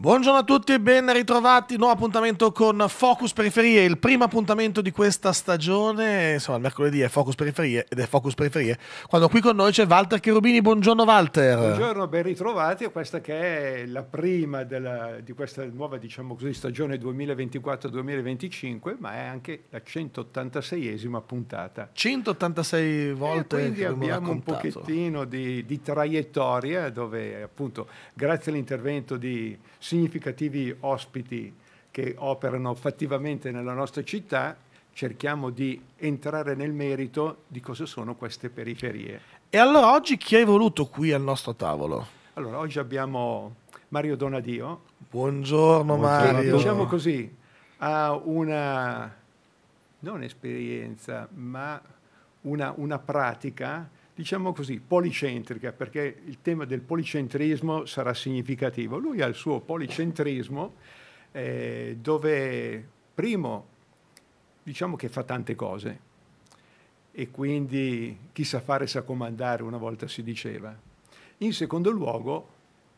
Buongiorno a tutti e ben ritrovati. Nuovo appuntamento con Focus Periferie, il primo appuntamento di questa stagione. Insomma, il mercoledì è Focus Periferie ed è Focus Periferie. Quando qui con noi c'è Walter Cherubini. Buongiorno, Walter. Buongiorno, ben ritrovati. Questa che è la prima della, di questa nuova diciamo così, stagione 2024-2025, ma è anche la 186esima puntata. 186 volte. E quindi abbiamo un pochettino di, di traiettoria dove, appunto, grazie all'intervento di significativi ospiti che operano fattivamente nella nostra città, cerchiamo di entrare nel merito di cosa sono queste periferie. E allora oggi chi hai voluto qui al nostro tavolo? Allora, oggi abbiamo Mario Donadio. Buongiorno, Buongiorno Mario. Diciamo così, ha una, non esperienza, ma una, una pratica diciamo così, policentrica, perché il tema del policentrismo sarà significativo. Lui ha il suo policentrismo eh, dove, primo, diciamo che fa tante cose e quindi chi sa fare sa comandare, una volta si diceva. In secondo luogo,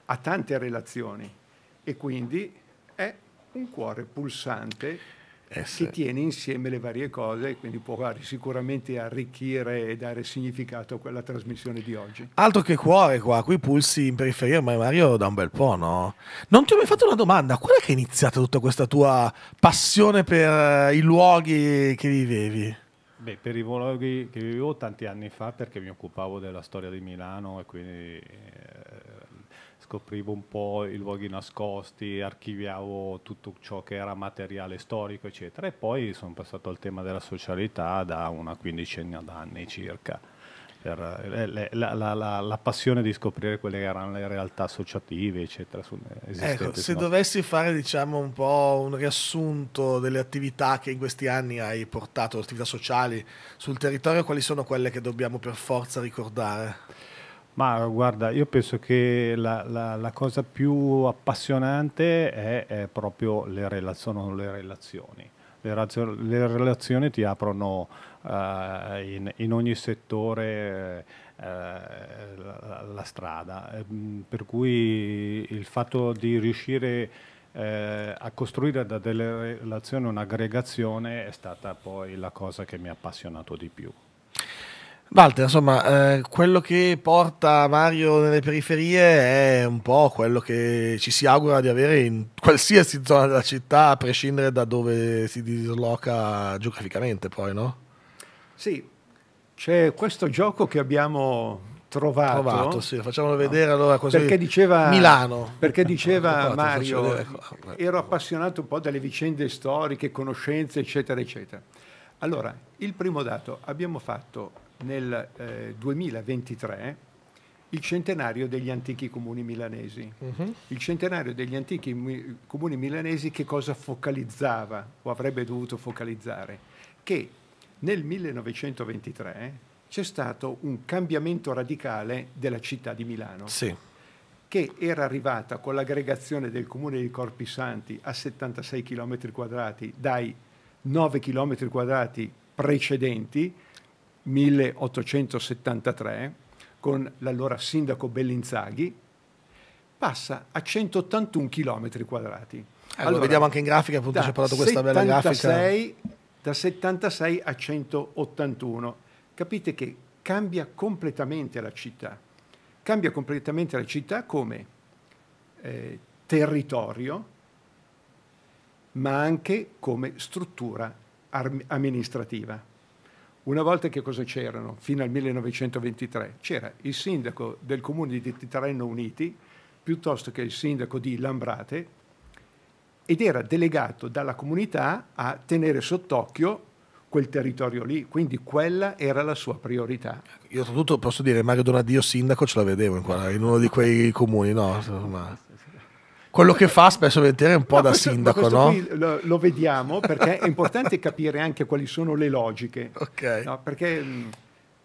ha tante relazioni e quindi è un cuore pulsante che tiene insieme le varie cose e quindi può sicuramente arricchire e dare significato a quella trasmissione di oggi. Altro che cuore qua, qui pulsi in periferia, ma Mario da un bel po', no? Non ti ho mai fatto una domanda, qual è che è iniziata tutta questa tua passione per eh, i luoghi che vivevi? Beh, per i luoghi che vivevo tanti anni fa perché mi occupavo della storia di Milano e quindi... Eh, scoprivo un po' i luoghi nascosti, archiviavo tutto ciò che era materiale storico, eccetera. E poi sono passato al tema della socialità da una quindicina d'anni circa. Per la, la, la, la, passione di scoprire quelle che erano le realtà associative, eccetera. Ecco, se dovessi fare diciamo un po' un riassunto delle attività che in questi anni hai portato, attività sociali sul territorio, quali sono quelle che dobbiamo per forza ricordare? Ma guarda, io penso che la, la, la cosa più appassionante è, è proprio le relazioni, le relazioni. Le, razio, le relazioni ti aprono uh, in, in, ogni settore uh, la, la, strada, mm, per cui il fatto di riuscire eh, a costruire da delle relazioni un'aggregazione è stata poi la cosa che mi ha appassionato di più. Walter, insomma, eh, quello che porta Mario nelle periferie è un po' quello che ci si augura di avere in qualsiasi zona della città, a prescindere da dove si disloca geograficamente, poi, no? Sì, c'è questo gioco che abbiamo trovato. trovato sì. Facciamolo vedere no. allora così. Perché diceva, Milano. Perché diceva Mario, ero appassionato un po' dalle vicende storiche, conoscenze, eccetera, eccetera. Allora, il primo dato, abbiamo fatto nel eh, 2023 il centenario degli antichi comuni milanesi. Uh-huh. Il centenario degli antichi mi- comuni milanesi che cosa focalizzava o avrebbe dovuto focalizzare? Che nel 1923 c'è stato un cambiamento radicale della città di Milano. Sì. che era arrivata con l'aggregazione del comune di Corpi Santi a 76 km quadrati dai 9 km quadrati precedenti, 1873 con l'allora sindaco Bellinzaghi, passa a 181 km quadrati. Eh, allora, allora, vediamo anche in grafica, appunto ci ha parlato questa bella grafica. Da 76 a 181. Capite che cambia completamente la città. Cambia completamente la città come eh, territorio, ma anche come struttura amministrativa. Una volta che cosa c'erano? Fino al 1923 c'era il sindaco del comune di Tirreno Uniti piuttosto che il sindaco di Lambrate ed era delegato dalla comunità a tenere sott'occhio quel territorio lì, quindi quella era la sua priorità. Io soprattutto posso dire Mario Donadio sindaco ce la vedevo in, uno di quei comuni, no? Insomma quello che fa spesso vedere è un po' no, da questo, sindaco, no? Lo, lo, vediamo perché è importante capire anche quali sono le logiche. Ok. No, perché mm,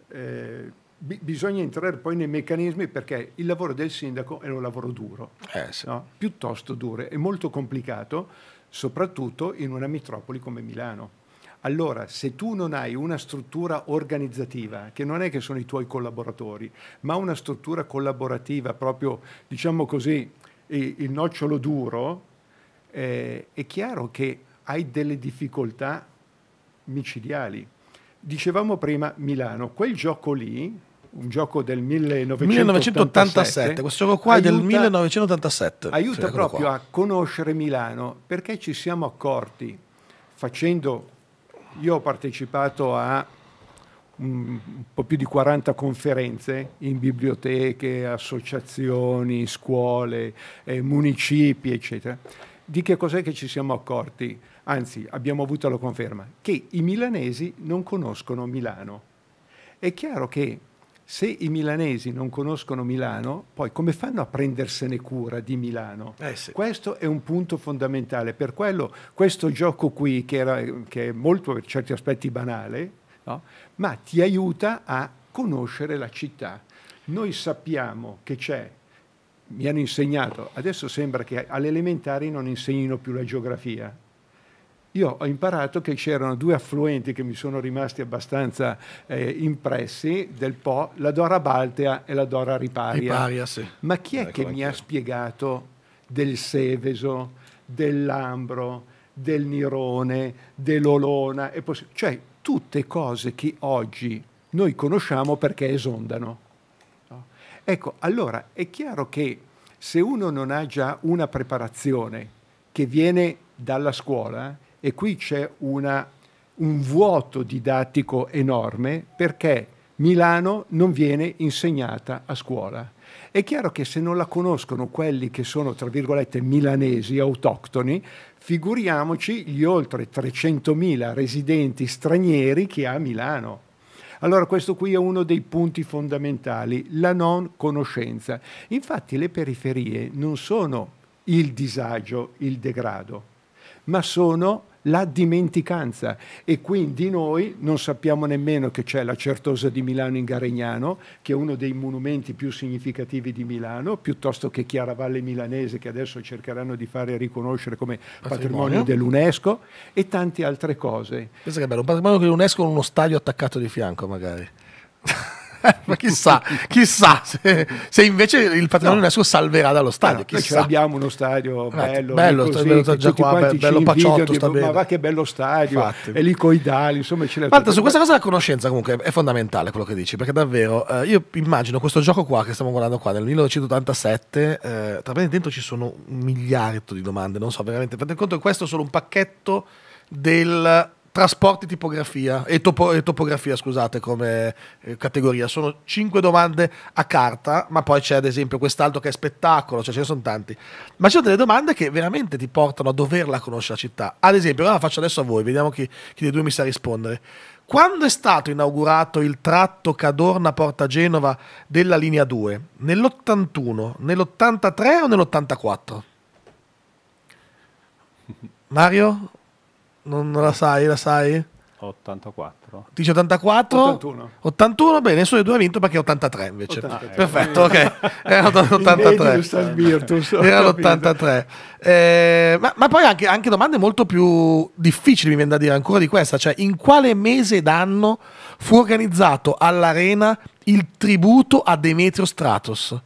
eh, b- bisogna entrare poi nei meccanismi perché il lavoro del sindaco è un lavoro duro, eh, sì. no? piuttosto duro, è molto complicato, soprattutto in una metropoli come Milano. Allora, se tu non hai una struttura organizzativa, che non è che sono i tuoi collaboratori, ma una struttura collaborativa proprio, diciamo così, il nocciolo duro, eh, è chiaro che hai delle difficoltà micidiali. Dicevamo prima Milano, quel gioco lì, un gioco del 1987, 1987 questo gioco qua aiuta, è del 1987. Aiuta sì, proprio qua. a conoscere Milano perché ci siamo accorti facendo, io ho partecipato a un po' più di 40 conferenze in biblioteche, associazioni, scuole, eh, municipi, eccetera. Di che cos'è che ci siamo accorti? Anzi, abbiamo avuto la conferma che i milanesi non conoscono Milano. È chiaro che se i milanesi non conoscono Milano, poi come fanno a prendersene cura di Milano? Eh sì. Questo è un punto fondamentale. Per quello questo gioco qui, che, era, che è molto per certi aspetti banale, no? ma ti aiuta a conoscere la città. Noi sappiamo che c'è, mi hanno insegnato, adesso sembra che alle elementari non insegnino più la geografia, io ho imparato che c'erano due affluenti che mi sono rimasti abbastanza eh, impressi del Po, la Dora Baltea e la Dora Riparia. Riparia sì. Ma chi è ecco che mi ha spiegato del Seveso, dell'Ambro, del Nirone, dell'Olona? cioè, tutte cose che oggi noi conosciamo perché esondano. Ecco, allora è chiaro che se uno non ha già una preparazione che viene dalla scuola, e qui c'è una, un vuoto didattico enorme perché Milano non viene insegnata a scuola. È chiaro che se non la conoscono quelli che sono, tra virgolette, milanesi, autoctoni, figuriamoci gli oltre 300.000 residenti stranieri che ha Milano. Allora questo qui è uno dei punti fondamentali, la non conoscenza. Infatti le periferie non sono il disagio, il degrado, ma sono la dimenticanza e quindi noi non sappiamo nemmeno che c'è la Certosa di Milano in Garegnano, che è uno dei monumenti più significativi di Milano, piuttosto che Chiaravalle Milanese che adesso cercheranno di fare riconoscere come patrimonio, patrimonio dell'UNESCO e tante altre cose. Pensa che è bello, un patrimonio dell'UNESCO con uno staglio attaccato di fianco magari. ma chissà, chissà se, se, invece il patrimonio no. UNESCO salverà dallo stadio. No, cioè abbiamo uno stadio bello, bello, così, bello, sta già qua, bello, bello paciotto. Di, ma va che bello stadio, Infatti. è lì coidali, insomma ce l'è. Guarda, su questa cosa la conoscenza comunque è fondamentale quello che dici, perché davvero eh, io immagino questo gioco qua che stiamo guardando qua nel 1987, eh, tra me dentro ci sono un miliardo di domande, non so veramente, fate conto che questo è solo un pacchetto del trasporti tipografia, e, topo, e topografia, scusate, come eh, categoria. Sono cinque domande a carta, ma poi c'è ad esempio quest'altro che è spettacolo, cioè ce ne sono tanti. Ma ci sono delle domande che veramente ti portano a doverla conoscere la città. Ad esempio, ora la faccio adesso a voi, vediamo chi, chi dei due mi sa rispondere. Quando è stato inaugurato il tratto Cadorna-Porta Genova della linea 2? Nell'81, nell'83 o nell'84? Mario? Non la sai, la sai? 84. Dice 84? 81. 81, bene, nessuno dei due ha vinto perché 83 invece. 83. Perfetto, ok. Era l'83. Era l'83. Eh, ma, ma, poi anche, anche, domande molto più difficili, mi viene da dire, ancora di questa. Cioè, in quale mese d'anno fu organizzato all'Arena il tributo a Demetrio Stratos?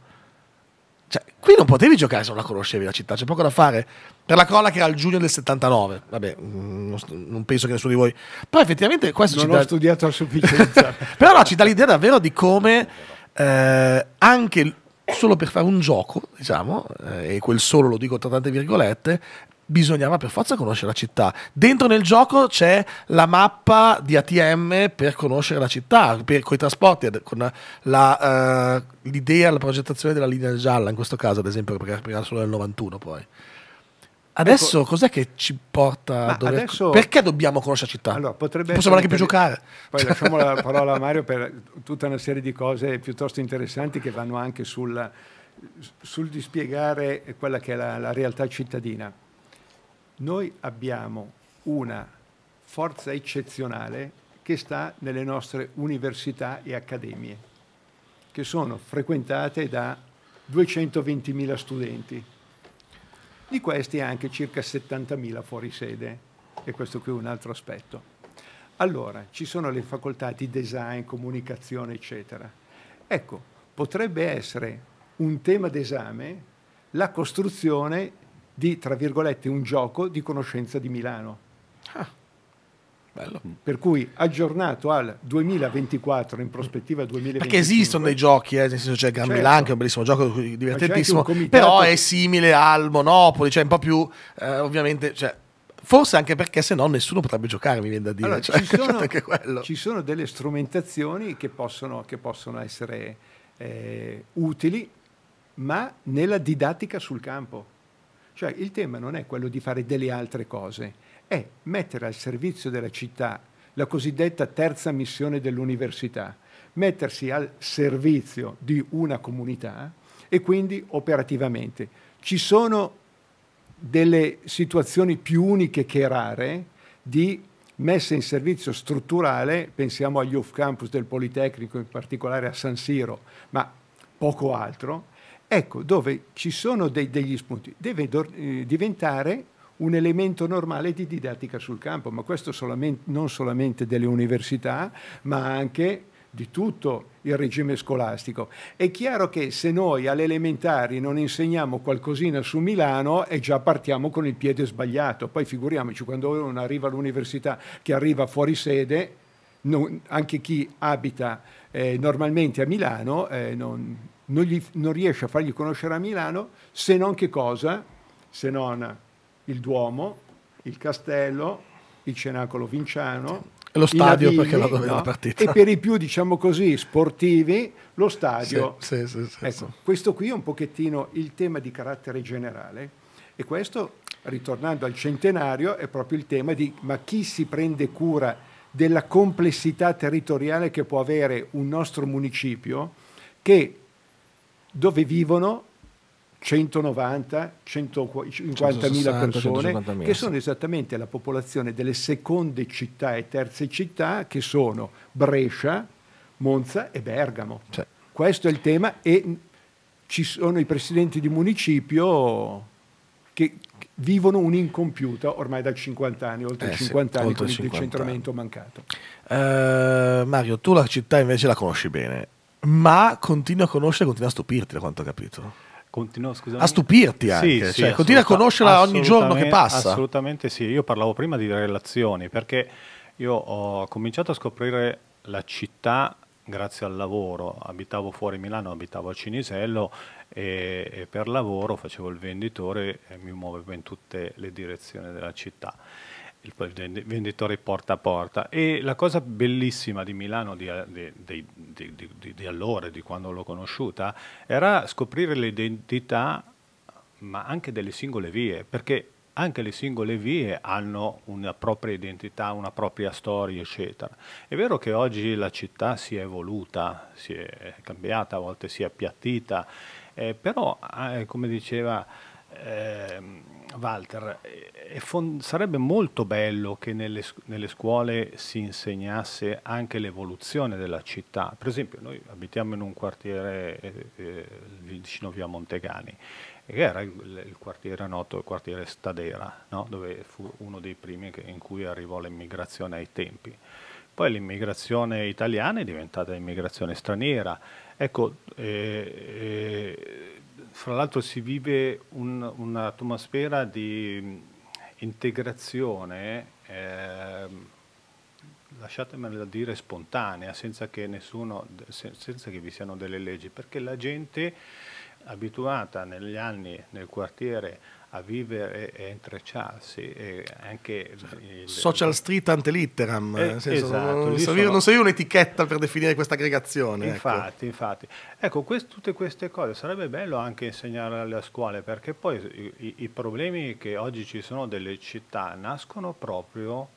Qui non potevi giocare se non la conoscevi la città, c'è poco da fare. Per la crolla che era il giugno del 79, vabbè, mm, non penso che nessuno di voi... Però effettivamente questo... non città... Non ho studiato a sufficienza. Però no, ci dà l'idea davvero di come eh, anche solo per fare un gioco, diciamo, eh, e quel solo lo dico tra tante virgolette, bisognava per forza conoscere la città. Dentro nel gioco c'è la mappa di ATM per conoscere la città, per, con i trasporti, con la, uh, l'idea, la progettazione della linea gialla, in questo caso ad esempio, perché arriverà solo nel 91 poi. Ecco. Adesso ecco, cos'è che ci porta a dover... Adesso, perché dobbiamo conoscere la città? Allora, potrebbe Possiamo anche più giocare. Poi lasciamo la parola a Mario per tutta una serie di cose piuttosto interessanti che vanno anche sul, sul dispiegare quella che è la, la realtà cittadina. Noi abbiamo una forza eccezionale che sta nelle nostre università e accademie, che sono frequentate da 220.000 studenti. Di questi anche circa 70.000 fuori sede, e questo qui è un altro aspetto. Allora, ci sono le facoltà di design, comunicazione, eccetera. Ecco, potrebbe essere un tema d'esame la costruzione di, tra virgolette, un gioco di conoscenza di Milano. Ah, bello. Mm. Per cui aggiornato al 2024, in prospettiva 2024. Perché esistono dei giochi, eh, nel senso c'è cioè, Gran certo. Milan, che è un bellissimo gioco, divertentissimo, però è simile al Monopoli, cioè un po' più, eh, ovviamente... Cioè, Forse anche perché se no nessuno potrebbe giocare, mi viene da dire. Allora, cioè, ci, sono, ci, sono, delle strumentazioni che possono, che possono essere eh, utili, ma nella didattica sul campo. Cioè il tema non è quello di fare delle altre cose, è mettere al servizio della città la cosiddetta terza missione dell'università, mettersi al servizio di una comunità e quindi operativamente. Ci sono delle situazioni più uniche che rare di messa in servizio strutturale, pensiamo agli off campus del Politecnico, in particolare a San Siro, ma poco altro, Ecco, dove ci sono dei, degli spunti, deve do, eh, diventare un elemento normale di didattica sul campo, ma questo solamente, non solamente delle università, ma anche di tutto il regime scolastico. È chiaro che se noi alle elementari non insegniamo qualcosina su Milano e eh, già partiamo con il piede sbagliato, poi figuriamoci quando uno arriva all'università che arriva fuori sede, non, anche chi abita eh, normalmente a Milano eh, non, non, gli, non riesce a fargli conoscere a Milano se non che cosa? Se non il Duomo, il Castello, il Cenacolo Vinciano, e lo stadio Navigli, perché la doveva no? partita. E per i più, diciamo così, sportivi, lo stadio. Sì, sì, sì, ecco, questo qui è un pochettino il tema di carattere generale e questo, ritornando al centenario, è proprio il tema di ma chi si prende cura della complessità territoriale che può avere un nostro municipio che dove vivono 190, 150 mila persone, 150 che sono esattamente la popolazione delle seconde città e terze città, che sono Brescia, Monza e Bergamo. Cioè. Questo è il tema e ci sono i presidenti di municipio che vivono un'incompiuta ormai da 50 anni, oltre eh 50 sì, anni oltre con 50 il decentramento mancato. Uh, Mario, tu la città invece la conosci bene ma continui a conoscere, continui a stupirti da quanto ho capito. Continuo, a stupirti anche, sì, cioè, sì, cioè, continua a conoscerla ogni giorno che passa. Assolutamente sì, io parlavo prima di relazioni perché io ho cominciato a scoprire la città grazie al lavoro, abitavo fuori Milano, abitavo a Cinisello e, e per lavoro facevo il venditore e mi muovevo in tutte le direzioni della città il venditore porta a porta. E la cosa bellissima di Milano eh, di, di, di, di allora, di quando l'ho conosciuta, era scoprire l'identità, ma anche delle singole vie, perché anche le singole vie hanno una propria identità, una propria storia, eccetera. È vero che oggi la città si è evoluta, si è cambiata, a volte si è appiattita, eh, però, eh, come diceva Ehm, Walter, sarebbe molto bello che nelle, nelle, scuole si insegnasse anche l'evoluzione della città. Per esempio, noi abitiamo in un quartiere eh, eh vicino via Montegani, che era il, il, quartiere noto, il quartiere Stadera, no? dove fu uno dei primi che, in cui arrivò l'immigrazione ai tempi. Poi l'immigrazione italiana è diventata immigrazione straniera. Ecco, eh, eh, fra l'altro si vive un, un'atmosfera di mm, integrazione, eh, lasciatemela dire, spontanea, senza che, nessuno, senza che vi siano delle leggi, perché la gente abituata negli anni nel quartiere a vivere e intrecciarsi. E anche cioè, il, Social street ante litteram, eh, senso, esatto, non, serviva, sono... serviva un'etichetta per definire questa aggregazione. Ecco. Infatti, ecco. infatti. Ecco, quest, tutte queste cose sarebbe bello anche insegnare alle scuole perché poi i, i problemi che oggi ci sono delle città nascono proprio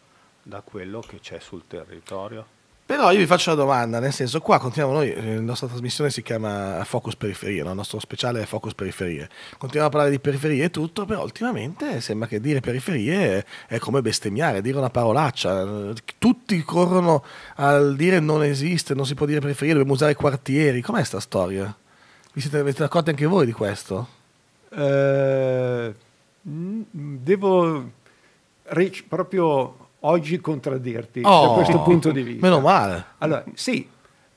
da quello che c'è sul territorio. Però io vi faccio una domanda, nel senso qua continuiamo noi, eh, la nostra trasmissione si chiama Focus Periferie, no? il nostro speciale è Focus Periferie. Continuiamo a parlare di periferie e tutto, però ultimamente sembra che dire periferie è come bestemmiare, dire una parolaccia. Tutti corrono al dire non esiste, non si può dire periferie, dobbiamo usare quartieri. Com'è sta storia? Vi siete, avete accorti anche voi di questo? Eh, devo... Rich, proprio oggi contraddirti oh, da questo punto di vista. Meno male. Allora, sì,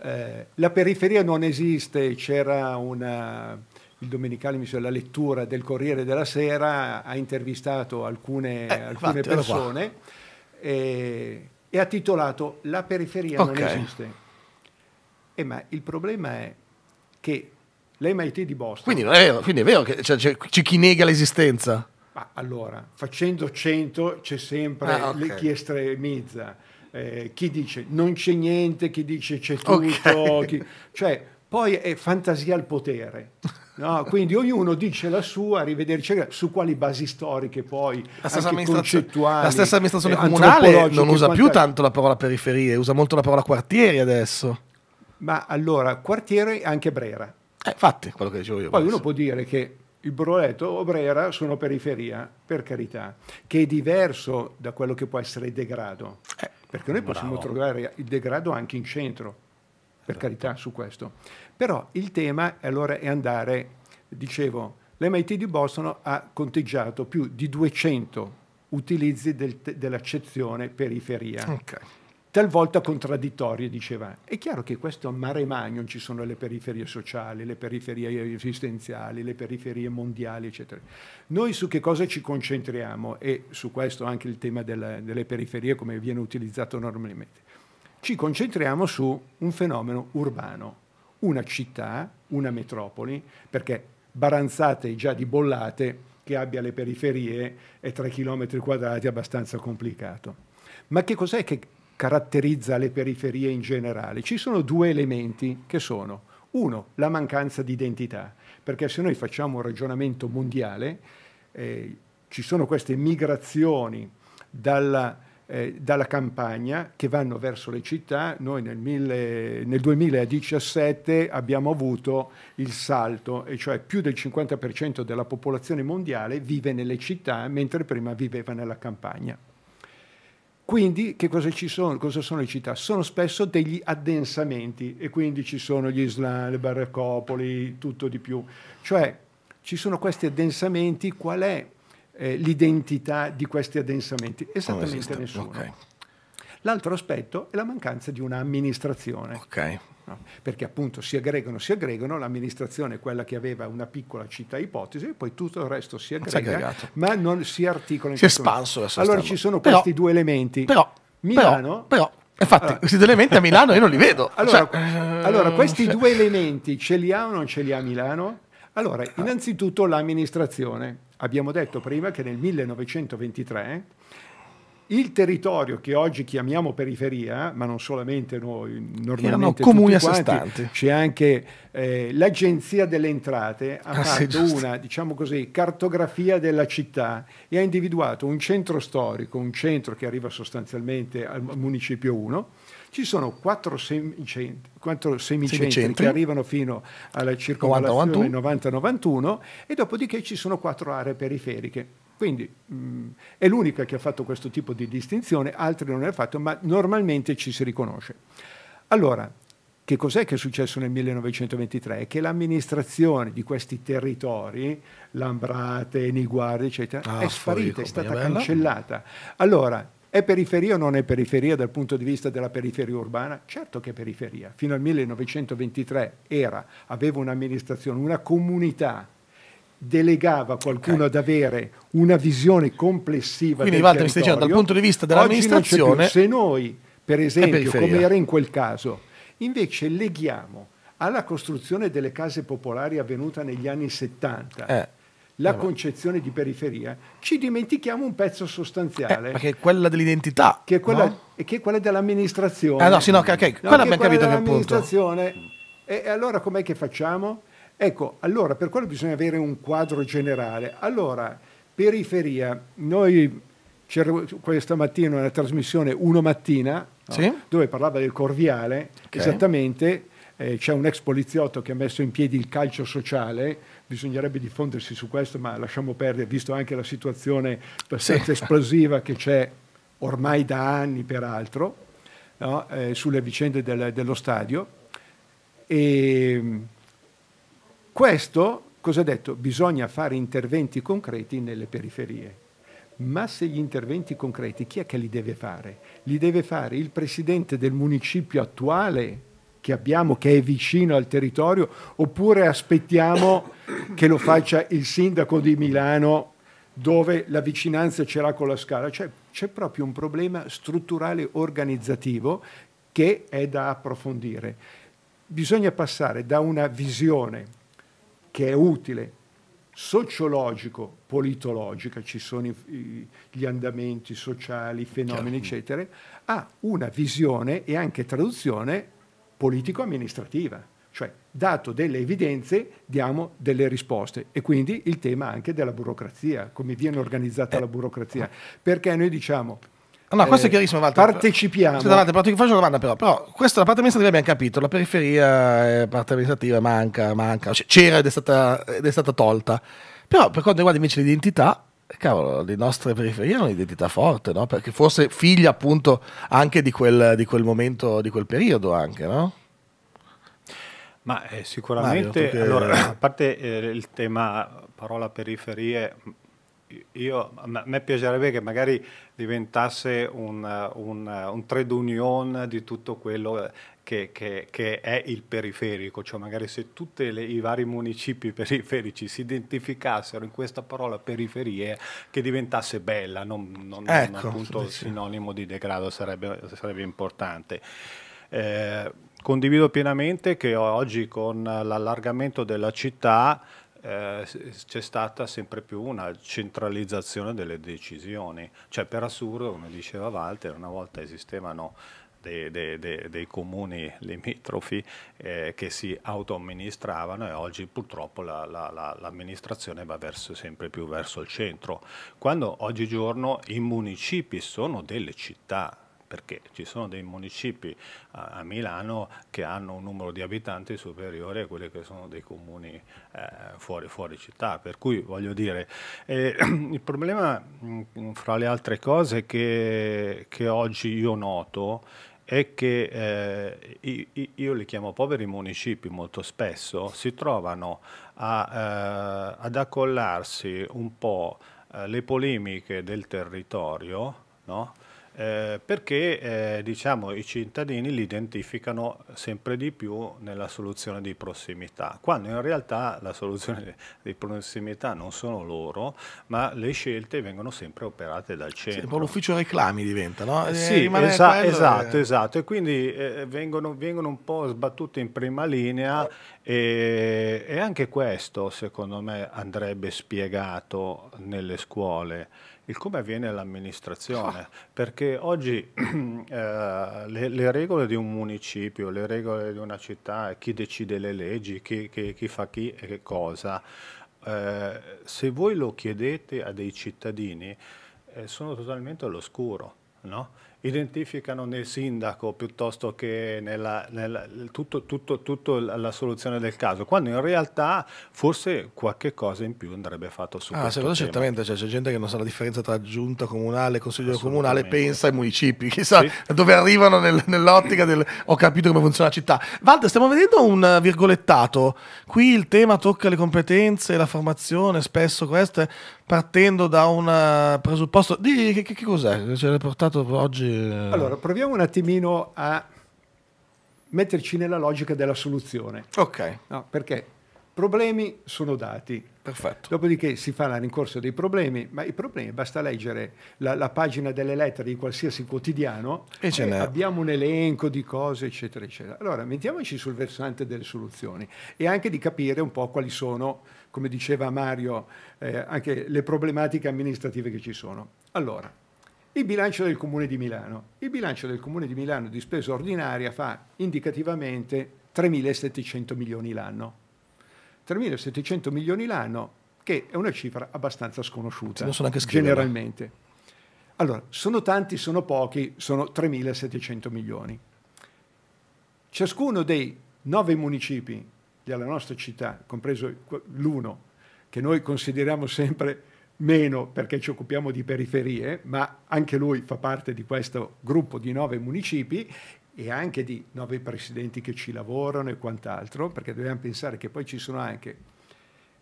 eh, la periferia non esiste, c'era una, il domenicale, mi sembra, la lettura del Corriere della Sera, ha intervistato alcune, eh, alcune infatti, persone e, e, ha titolato La periferia okay. non esiste. Eh, ma il problema è che l'MIT di Boston... Quindi, è vero, quindi è vero che cioè, c'è chi nega l'esistenza. Ah, allora, facendo 100 c'è sempre ah, okay. chi estremizza, eh, chi dice non c'è niente, chi dice c'è tutto, okay. chi... cioè poi è fantasia al potere. No? Quindi ognuno dice la sua, arrivederci su quali basi storiche poi la concettuali. La stessa amministrazione eh, comunale non usa più tanto la parola periferie, usa molto la parola quartieri adesso. Ma allora, quartiere anche Brera. Eh, infatti, quello che dicevo io. Poi penso. uno può dire che il Broleto Obrera sono periferia, per carità, che è diverso da quello che può essere il degrado, eh, perché noi possiamo trovare il degrado anche in centro, per esatto. carità su questo. Però il tema allora è andare, dicevo, l'MIT di Boston ha conteggiato più di 200 utilizzi del, dell'accezione periferia. Okay talvolta contraddittorie, diceva. È chiaro che questo a mare magnum ci sono le periferie sociali, le periferie esistenziali, le periferie mondiali, eccetera. Noi su che cosa ci concentriamo, e su questo anche il tema della, delle periferie come viene utilizzato normalmente, ci concentriamo su un fenomeno urbano, una città, una metropoli, perché Baranzate già di bollate che abbia le periferie e 3 km quadrati è abbastanza complicato. Ma che cos'è che caratterizza le periferie in generale, ci sono due elementi che sono, uno, la mancanza di identità, perché se noi facciamo un ragionamento mondiale, eh, ci sono queste migrazioni dalla, eh, dalla, campagna che vanno verso le città, noi nel, mille, nel 2017 abbiamo avuto il salto, e cioè più del 50% della popolazione mondiale vive nelle città, mentre prima viveva nella campagna. Quindi che cosa ci sono? Cosa sono le città? Sono spesso degli addensamenti e quindi ci sono gli islam, le baraccopoli, tutto di più. Cioè ci sono questi addensamenti, qual è eh, l'identità di questi addensamenti? Esattamente nessuno. Okay. L'altro aspetto è la mancanza di un'amministrazione. Okay no? perché appunto si aggregano, si aggregano, l'amministrazione è quella che aveva una piccola città ipotesi e poi tutto il resto si aggrega, si ma non si articola. Si è espanso. Allora ci sono però, questi due elementi. Però, Milano, però, però Infatti, allora, questi due elementi a Milano io non li vedo. Allora, cioè, eh, allora questi cioè. due elementi ce li ha o non ce li ha Milano? Allora, innanzitutto l'amministrazione. Abbiamo detto prima che nel 1923 il territorio che oggi chiamiamo periferia, ma non solamente noi, normalmente comuni a sé stanti, c'è anche eh, l'Agenzia delle Entrate ha ah, fatto una, diciamo così, cartografia della città e ha individuato un centro storico, un centro che arriva sostanzialmente al municipio 1, ci sono quattro, semicentri, quattro semicentri, semicentri, che arrivano fino alla circolazione 90-91 e dopodiché ci sono quattro aree periferiche. Quindi mh, mm, è l'unica che ha fatto questo tipo di distinzione, altre non ne ha fatto, ma normalmente ci si riconosce. Allora, che cos'è che è successo nel 1923? Che l'amministrazione di questi territori, Lambrate, Niguardi, eccetera, ah, è sparita, è stata cancellata. Allora, è periferia o non è periferia dal punto di vista della periferia urbana? Certo che è periferia. Fino al 1923 era, aveva un'amministrazione, una comunità delegava qualcuno okay. ad avere una visione complessiva Quindi, del Walter, territorio. dal punto di vista dell'amministrazione... Se noi, per esempio, come era in quel caso, invece leghiamo alla costruzione delle case popolari avvenuta negli anni 70 eh, la eh, concezione di periferia, ci dimentichiamo un pezzo sostanziale. Eh, che è quella dell'identità. Che è quella, no? che è quella dell'amministrazione. Ah, no, sì, no, okay, okay. No, quella abbiamo capito che appunto. E, e allora com'è che facciamo? Ecco, allora per quello bisogna avere un quadro generale. Allora, periferia, noi c'era questa mattina una trasmissione Uno Mattina no? sì? dove parlava del Corviale, okay. esattamente eh, c'è un ex poliziotto che ha messo in piedi il calcio sociale, bisognerebbe diffondersi su questo, ma lasciamo perdere, visto anche la situazione abbastanza sì. esplosiva che c'è ormai da anni peraltro, no? eh, sulle vicende del, dello stadio. E, questo, cosa ha detto? Bisogna fare interventi concreti nelle periferie. Ma se gli interventi concreti, chi è che li deve fare? Li deve fare il presidente del municipio attuale che abbiamo, che è vicino al territorio, oppure aspettiamo che lo faccia il sindaco di Milano dove la vicinanza ce l'ha con la scala? Cioè, c'è proprio un problema strutturale organizzativo che è da approfondire. Bisogna passare da una visione che è utile, sociologico, politologica, ci sono i, gli andamenti sociali, i fenomeni, Chiaro. eccetera, ha una visione e anche traduzione politico-amministrativa, cioè dato delle evidenze diamo delle risposte e quindi il tema anche della burocrazia, come viene organizzata eh. la burocrazia, perché noi diciamo No, questo è eh, chiarissimo, Walter. Partecipiamo. Scusa, Walter, però, ti faccio una domanda però. però questa la parte amministrativa abbiamo capito, la periferia, parte amministrativa manca, manca. C'era ed è stata, ed è stata tolta. Però per quanto riguarda invece l'identità, eh, cavolo, le nostre periferie hanno un'identità forte, no? Perché forse figlia appunto anche di quel, di quel momento, di quel periodo anche, no? Ma eh, sicuramente, Mario, che... allora, a parte eh, il tema parola periferie, io, a me piacerebbe che magari diventasse un, eh, un, eh, un trade union di tutto quello eh, che, che, che, è il periferico, cioè magari se tutti i vari municipi periferici si identificassero in questa parola periferie, che diventasse bella, non, non, ecco, non appunto sì. sinonimo di degrado sarebbe, sarebbe importante. Eh, condivido pienamente che oggi con l'allargamento della città eh, c'è stata sempre più una centralizzazione delle decisioni. Cioè, per assurdo, come diceva Walter, una volta esistevano dei, dei, dei, dei comuni limitrofi eh, che si autoamministravano e oggi purtroppo la, la, la, l'amministrazione va verso, sempre più verso il centro. Quando oggigiorno i municipi sono delle città, perché ci sono dei municipi a, a, Milano che hanno un numero di abitanti superiore a quelli che sono dei comuni eh, fuori, fuori, città, per cui voglio dire, eh, il problema mm, fra le altre cose che, che oggi io noto è che eh, io li chiamo poveri municipi molto spesso, si trovano a, eh, ad accollarsi un po' eh, le polemiche del territorio, no? eh, perché eh, diciamo, i cittadini li identificano sempre di più nella soluzione di prossimità, quando in realtà la soluzione di prossimità non sono loro, ma le scelte vengono sempre operate dal centro. Sì, un po' l'ufficio reclami diventa, no? Eh, sì, esa esatto, e... esatto, e quindi eh, vengono, vengono, un po' sbattute in prima linea e, e anche questo secondo me andrebbe spiegato nelle scuole il come avviene l'amministrazione, oh. Ah. perché oggi eh, le, le, regole di un municipio, le regole di una città, chi decide le leggi, chi, chi, chi fa chi e che cosa, eh, se voi lo chiedete a dei cittadini eh, sono totalmente all'oscuro. No? identificano nel sindaco piuttosto che nella, nella tutto, tutto, tutto, la soluzione del caso, quando in realtà forse qualche cosa in più andrebbe fatto su ah, questo tema. certamente cioè, c'è gente che non sa la differenza tra giunta comunale, e consigliere comunale, pensa ai municipi, chissà sì. dove arrivano nel, nell'ottica del ho capito come funziona la città. Walter, stiamo vedendo un virgolettato, qui il tema tocca le competenze, la formazione, spesso questo partendo da un eh, presupposto. Di, che, che cos'è? Ce l'hai portato oggi? Eh? Allora, proviamo un attimino a metterci nella logica della soluzione. Ok. No, perché problemi sono dati. Perfetto. Dopodiché si fa la rincorsa dei problemi, ma i problemi basta leggere la, la pagina delle lettere di qualsiasi quotidiano e, ce e abbiamo un elenco di cose, eccetera, eccetera. Allora, mettiamoci sul versante delle soluzioni e anche di capire un po' quali sono come diceva Mario, eh, anche le problematiche amministrative che ci sono. Allora, il bilancio del Comune di Milano. Il bilancio del Comune di Milano di spesa ordinaria fa indicativamente 3.700 milioni l'anno. 3.700 milioni l'anno, che è una cifra abbastanza sconosciuta, generalmente. Allora, sono tanti, sono pochi, sono 3.700 milioni. Ciascuno dei nove municipi della nostra città, compreso l'Uno, che noi consideriamo sempre meno perché ci occupiamo di periferie, ma anche lui fa parte di questo gruppo di nove municipi e anche di nove presidenti che ci lavorano e quant'altro, perché dobbiamo pensare che poi ci sono anche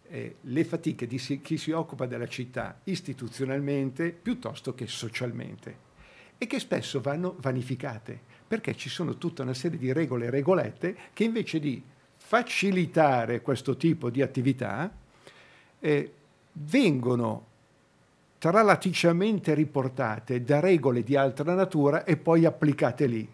eh, le fatiche di si, chi si occupa della città istituzionalmente piuttosto che socialmente e che spesso vanno vanificate perché ci sono tutta una serie di regole e regolette che invece di facilitare questo tipo di attività eh, vengono tralaticamente riportate da regole di altra natura e poi applicate lì.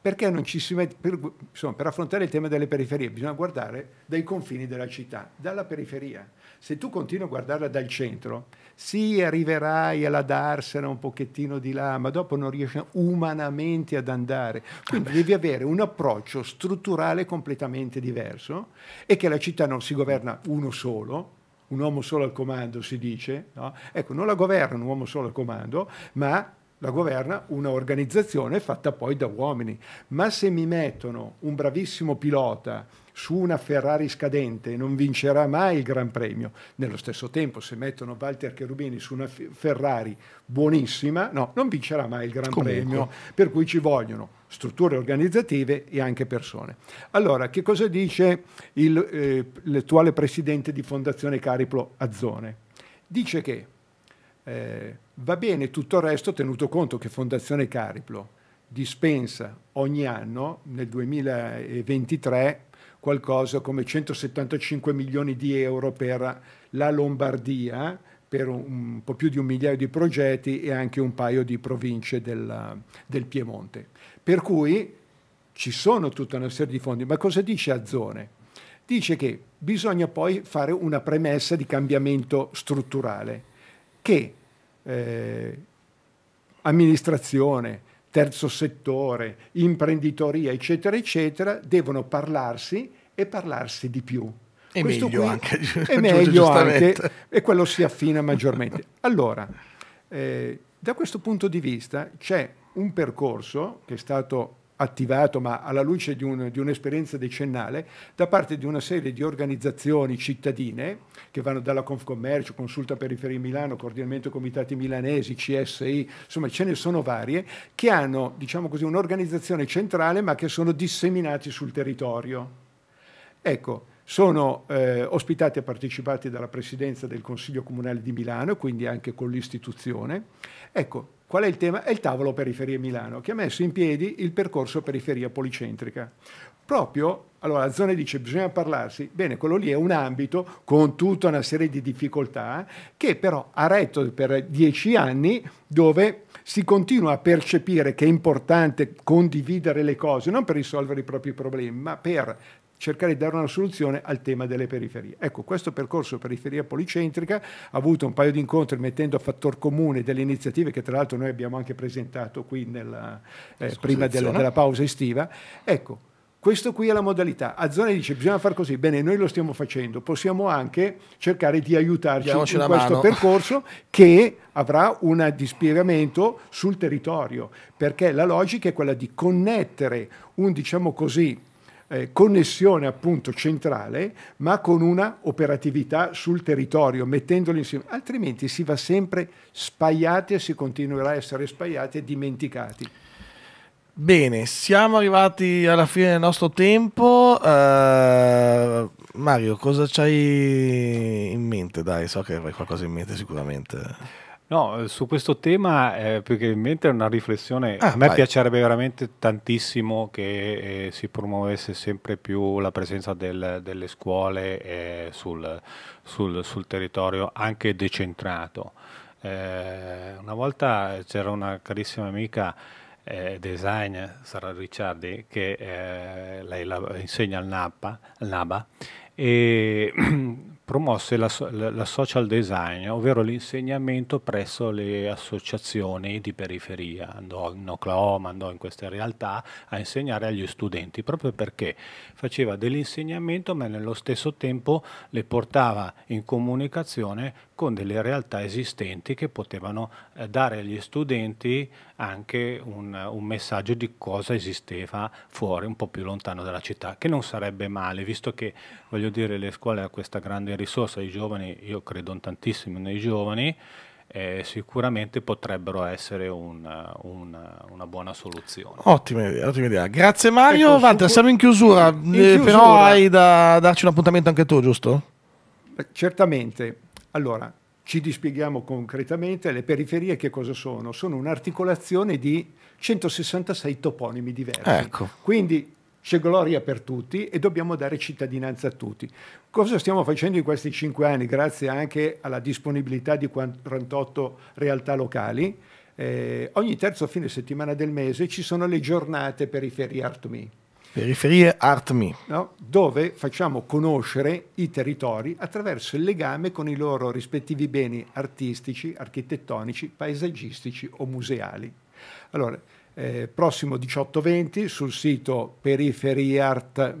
Perché non ci si mette, per, insomma, per affrontare il tema delle periferie bisogna guardare dai confini della città, dalla periferia. Se tu continui a guardarla dal centro, sì, arriverai a ladarsela un pochettino di là, ma dopo non riesci umanamente ad andare. Quindi devi avere un approccio strutturale completamente diverso e che la città non si governa uno solo, un uomo solo al comando si dice, no? ecco, non la governa un uomo solo al comando, ma la governa un'organizzazione fatta poi da uomini. Ma se mi mettono un bravissimo pilota, su una Ferrari scadente non vincerà mai il Gran Premio. Nello stesso tempo, se mettono Walter Cherubini su una Ferrari buonissima, no, non vincerà mai il Gran Comunque. Premio. Per cui ci vogliono strutture organizzative e anche persone. Allora, che cosa dice eh, l'attuale eh, presidente di Fondazione Cariplo Azzone? Dice che eh, va bene tutto il resto tenuto conto che Fondazione Cariplo dispensa ogni anno nel 2023 qualcosa come 175 milioni di euro per la Lombardia, per un, po' più di un migliaio di progetti e anche un paio di province del, del Piemonte. Per cui ci sono tutta una serie di fondi, ma cosa dice Azzone? Dice che bisogna poi fare una premessa di cambiamento strutturale, che eh, amministrazione, terzo settore, imprenditoria, eccetera, eccetera, devono parlarsi e parlarsi di più. E Questo meglio anche. È meglio anche e quello si affina maggiormente. Allora, eh, da questo punto di vista c'è un percorso che è stato attivato, ma alla luce di, un, di un'esperienza decennale, da parte di una serie di organizzazioni cittadine che vanno dalla Confcommercio, Consulta Periferia Milano, Coordinamento Comitati Milanesi, CSI, insomma ce ne sono varie, che hanno diciamo così, un'organizzazione centrale ma che sono disseminati sul territorio. Ecco, sono eh, ospitati e partecipati dalla Presidenza del Consiglio Comunale di Milano, quindi anche con l'istituzione. Ecco, Qual è il tema? È il tavolo Periferia Milano, che ha messo in piedi il percorso periferia policentrica. Proprio, allora la zona dice bisogna parlarsi, bene, quello lì è un ambito con tutta una serie di difficoltà che però ha retto per dieci anni dove si continua a percepire che è importante condividere le cose, non per risolvere i propri problemi, ma per cercare di dare una soluzione al tema delle periferie. Ecco, questo percorso periferia policentrica ha avuto un paio di incontri mettendo a fattor comune delle iniziative che tra l'altro noi abbiamo anche presentato qui nella, eh, prima della, della pausa estiva. Ecco, questo qui è la modalità. A Azzone dice bisogna fare così, bene, noi lo stiamo facendo, possiamo anche cercare di aiutarci Diamoci in questo mano. percorso che avrà un dispiegamento sul territorio, perché la logica è quella di connettere un, diciamo così, eh, connessione appunto centrale, ma con una operatività sul territorio, mettendoli insieme, altrimenti si va sempre spaiati e si continuerà a essere spaiati e dimenticati. Bene, siamo arrivati alla fine del nostro tempo. Uh, Mario, cosa c'hai in mente? Dai, so che hai qualcosa in mente sicuramente. No, eh, su questo tema eh, più che in mente è una riflessione. Ah, a me vai. piacerebbe veramente tantissimo che eh, si promuovesse sempre più la presenza del, delle scuole eh, sul, sul, sul, territorio, anche decentrato. Eh, una volta c'era una carissima amica eh, design, Sara Ricciardi, che eh, lei la, insegna al, Napa, al NABA, e promosse la, la, social design, ovvero l'insegnamento presso le associazioni di periferia. Andò in Oklahoma, andò in queste realtà a insegnare agli studenti, proprio perché faceva dell'insegnamento ma nello stesso tempo le portava in comunicazione con delle realtà esistenti che potevano eh, dare agli studenti anche un, un, messaggio di cosa esisteva fuori, un po' più lontano dalla città, che non sarebbe male, visto che voglio dire le scuole hanno questa grande risorsa, i giovani, io credo tantissimo nei giovani, eh, sicuramente potrebbero essere un, un, una buona soluzione. Ottima idea, ottima idea. grazie Mario. Ecco, Walter, siamo in chiusura, in eh, chiusura. però hai da darci un appuntamento anche tu, giusto? Certamente, allora, ci dispieghiamo concretamente, le periferie che cosa sono? Sono un'articolazione di 166 toponimi diversi. Ecco. Quindi c'è gloria per tutti e dobbiamo dare cittadinanza a tutti. Cosa stiamo facendo in questi cinque anni? Grazie anche alla disponibilità di 48 realtà locali. Eh, ogni terzo fine settimana del mese ci sono le giornate periferie Art Me periferie ArtMe. No? Dove facciamo conoscere i territori attraverso il legame con i loro rispettivi beni artistici, architettonici, paesaggistici o museali. Allora, eh, prossimo 18-20 sul sito periferiartmi.it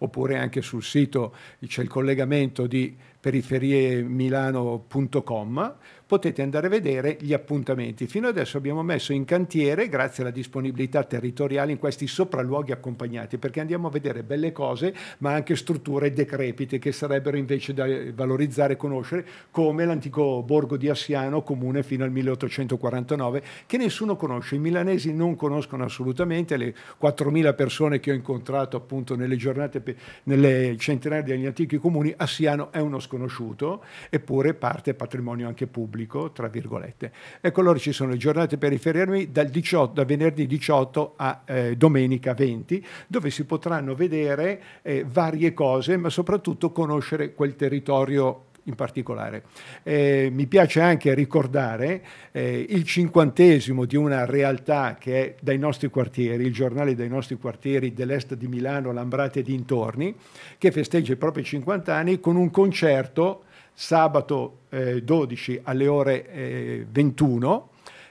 oppure anche sul sito c'è il collegamento di periferiemilano.com potete andare a vedere gli appuntamenti. Fino adesso abbiamo messo in cantiere, grazie alla disponibilità territoriale, in questi sopralluoghi accompagnati, perché andiamo a vedere belle cose, ma anche strutture decrepite che sarebbero invece da valorizzare e conoscere, come l'antico borgo di Assiano, comune fino al 1849, che nessuno conosce, i milanesi non conoscono assolutamente, le 4.000 persone che ho incontrato appunto nelle giornate, nelle centinaia degli antichi comuni, Assiano è uno sconosciuto, eppure parte patrimonio anche pubblico pubblico, tra virgolette. Ecco, allora ci sono le giornate per riferirmi dal 18, da venerdì 18 a eh, domenica 20, dove si potranno vedere eh, varie cose, ma soprattutto conoscere quel territorio in particolare. Eh, mi piace anche ricordare eh, il cinquantesimo di una realtà che è dai nostri quartieri, il giornale dai nostri quartieri dell'est di Milano, Lambrate e dintorni, che festeggia i propri 50 anni con un concerto sabato eh, 12 alle ore eh, 21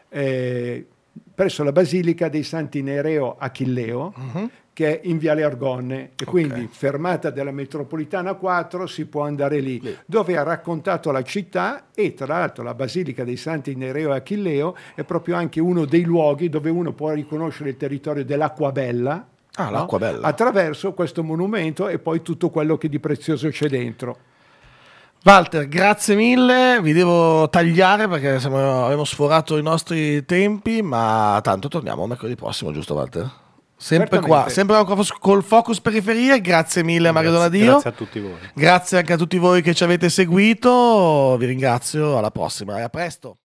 eh, presso la Basilica dei Santi Nereo Achilleo, uh mhm. -huh. che è in Viale Argonne. E okay. quindi, fermata della metropolitana 4, si può andare lì, lì. dove ha raccontato la città e tra l'altro la Basilica dei Santi Nereo Achilleo è proprio anche uno dei luoghi dove uno può riconoscere il territorio dell'Acquabella. Ah, no? Attraverso questo monumento e poi tutto quello che di prezioso c'è dentro. Walter, grazie mille, vi devo tagliare perché siamo, abbiamo sforato i nostri tempi, ma tanto torniamo mercoledì prossimo, giusto Walter? Sempre qua, sempre qua col Focus Periferie, grazie mille Mario Donadio. Grazie a tutti voi. Grazie anche a tutti voi che ci avete seguito, vi ringrazio, alla prossima e a presto.